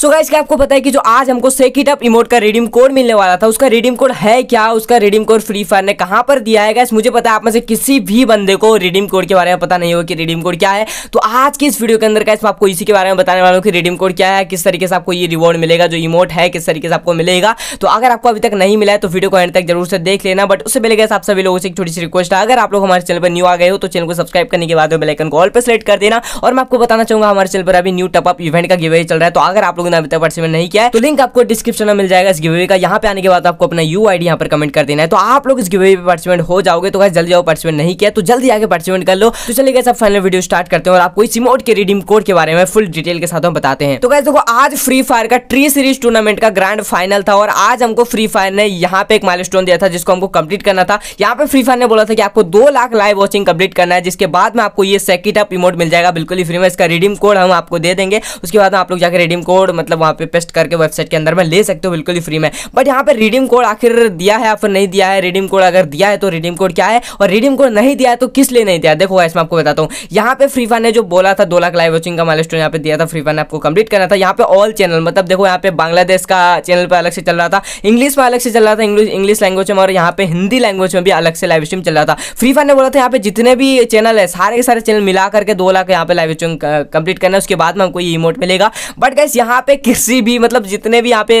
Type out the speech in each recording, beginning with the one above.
सो so guys क्या आपको पता है कि जो आज हमको सेकिट अप इमोट का रिडीम कोड मिलने वाला था उसका रिडीम कोड है क्या उसका रिडीम कोड फ्री फायर ने कहां पर दिया है गाइस मुझे पता है आप में से किसी भी बंदे को रिडीम कोड के बारे में पता नहीं होगा कि रिडीम कोड क्या है तो आज की इस वीडियो के अंदर गाइस मैं आपको इसी के बारे में बताने वाला हूँ कि रिडीम कोड क्या है किस तरीके से आपको ये रिवॉर्ड मिलेगा जो इमोट है किस तरीके से आपको मिलेगा तो अगर आपको अभी तक नहीं मिला है तो वीडियो को एंड तक जरूर से देख लेना बट उससे पहले गैस आप सभी लोगों से एक छोटी सी रिक्वेस्ट है अगर आप लोग हमारे चैनल पर न्यू आ गए हो तो चैनल को सब्सक्राइब करने के बाद बेलाइकन को ऑल पर सेलेक्ट कर देना और मैं आपको बताना चाहूंगा हमारे चैनल पर अभी न्यू टपअप इवेंट का गिवे चल रहा है तो अगर आप लोग लोगों ने अभी तक पार्टिसिपेट नहीं किया है तो लिंक आपको डिस्क्रिप्शन में मिल जाएगा इस गिवे का यहाँ पे आने के बाद आपको अपना यू आई यहाँ पर कमेंट कर देना है तो आप लोग इस गिवे पे पार्टिसिपेट हो जाओगे तो कैसे जल्दी आओ पार्टिसिपेट नहीं किया तो जल्दी आगे पार्टिसिपेट कर लो तो चलिए सब फाइनल वीडियो स्टार्ट करते हैं और आपको इस इमोट के रिडीम कोड के बारे में फुल डिटेल के साथ हम बताते हैं तो कैसे देखो आज फ्री फायर का ट्री सीरीज टूर्नामेंट का ग्रांड फाइनल था और आज हमको फ्री फायर ने यहाँ पे एक माइल दिया था जिसको हमको कंप्लीट करना था यहाँ पे फ्री फायर ने बोला था कि आपको दो लाख लाइव वॉचिंग कंप्लीट करना है जिसके बाद में आपको ये सेकेंड अप इमोट मिल जाएगा बिल्कुल ही फ्री में इसका रिडीम कोड हम आपको दे देंगे उसके बाद आप लोग जाकर रिडीम कोड मतलब वहाँ पे पेस्ट करके वेबसाइट के अंदर में ले सकते हो बिल्कुल ही फ्री में बट यहाँ पर रिडीम कोड आखिर दिया है या फिर नहीं दिया है रिडीम कोड अगर दिया है तो रिडीम कोड क्या है और रिडीम कोड नहीं दिया है तो किस लिए नहीं दिया देखो मैं आपको बताता हूँ यहाँ पे फ्री फायर ने जो बोला था दो लाख लाइव वॉचिंग का माइल यहाँ पे दिया था फ्री फायर ने आपको कंप्लीट करना था यहाँ पे ऑल चैनल मतलब देखो यहाँ पे बांग्लादेश का चैनल पर अलग से चल रहा था इंग्लिश में अलग से चल रहा था इंग्लिश लैंग्वेज में और यहाँ पे हिंदी लैंग्वेज में भी अलग से लाइव स्ट्रीम चल रहा था फ्री फायर ने बोला था यहाँ पे जितने भी चैनल है सारे के सारे चैनल मिला करके दो लाख यहाँ पे लाइव स्ट्रीम कंप्लीट करना है उसके बाद में हमको ये इमोट मिलेगा बट गैस यहाँ पे किसी भी मतलब जितने भी यहाँ पे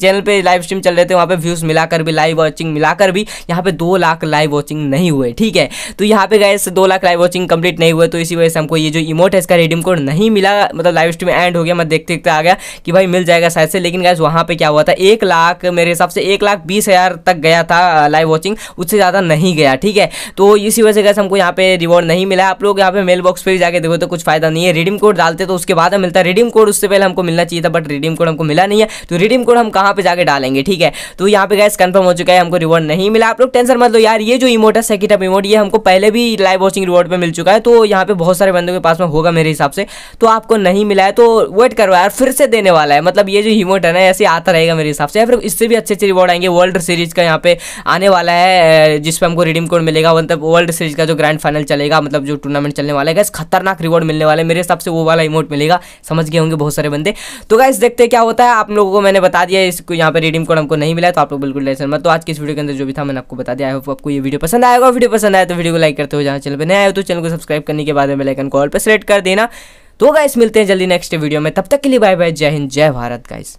चैनल पे लाइव स्ट्रीम चल रहे थे वहाँ पे व्यूज़ मिलाकर भी लाइव वॉचिंग मिलाकर भी यहाँ पे दो लाख लाइव वॉचिंग नहीं हुए ठीक है तो यहाँ पे गए दो लाख लाइव वॉचिंग कंप्लीट नहीं हुए तो इसी वजह से हमको ये जो इमोट है इसका रिडीम कोड नहीं मिला मतलब लाइव स्ट्रीम एंड हो गया मैं देखते देखते आ गया कि भाई मिल जाएगा शायद से लेकिन गैस वहाँ पर क्या हुआ था एक लाख मेरे हिसाब से एक लाख बीस हज़ार तक गया था लाइव वॉचिंग उससे ज़्यादा नहीं गया ठीक है तो इसी वजह से गैस हमको यहाँ पे रिवॉर्ड नहीं मिला आप लोग यहाँ पे मेल बॉक्स पर जाके देखो तो कुछ फायदा नहीं है रिडीम कोड डालते तो उसके बाद मिलता है रिडीम कोड उससे पहले हमको मिलना चाहिए था बट रिडीम कोड हमको मिला नहीं है तो रिडीम कोड हम कहाँ पर जाकर डालेंगे ठीक है तो यहाँ पे गैस कन्फर्म हो चुका है हमको रिवॉर्ड नहीं मिला आप लोग टेंशन मत लो यार ये जो इमोट है सेकेट अप इमोट ये हमको पहले भी लाइव वॉचिंग रिवॉर्ड पर मिल चुका है तो यहाँ पे बहुत सारे बंदों के पास में होगा मेरे हिसाब से तो आपको नहीं मिला है तो वेट करो यार फिर से देने वाला है मतलब ये जो इमोट है ना ऐसे आता रहेगा मेरे हिसाब से या फिर इससे भी अच्छे अच्छे रिवॉर्ड आएंगे वर्ल्ड सीरीज का यहाँ पे आने वाला है जिस पर हमको रिडीम कोड मिलेगा मतलब वर्ल्ड सीरीज का जो ग्रैंड फाइनल चलेगा मतलब जो टूर्नामेंट चलने वाला है खतरनाक रिवॉर्ड मिलने वाला है मेरे हिसाब से वो वाला इमोट मिलेगा समझ गए होंगे बहुत सारे बंदे तो गाइस देखते क्या होता है आप लोगों को मैंने बता दिया इसको यहाँ पे रिडीम कोड हमको नहीं मिला तो आप लोग बिल्कुल टेंशन मत तो आज की इस वीडियो के अंदर जो भी था मैंने आपको बता दिया आई होप आपको ये वीडियो पसंद आएगा वीडियो पसंद तो आए तो वीडियो को लाइक करते हो जहाँ चैनल पर नया आए तो चैनल को सब्सक्राइब करने के बाद में बेलाइकन कॉल पर सेलेक्ट कर देना तो गाइस मिलते हैं जल्दी नेक्स्ट वीडियो में तब तक के लिए बाय बाय जय हिंद जय भारत गाइस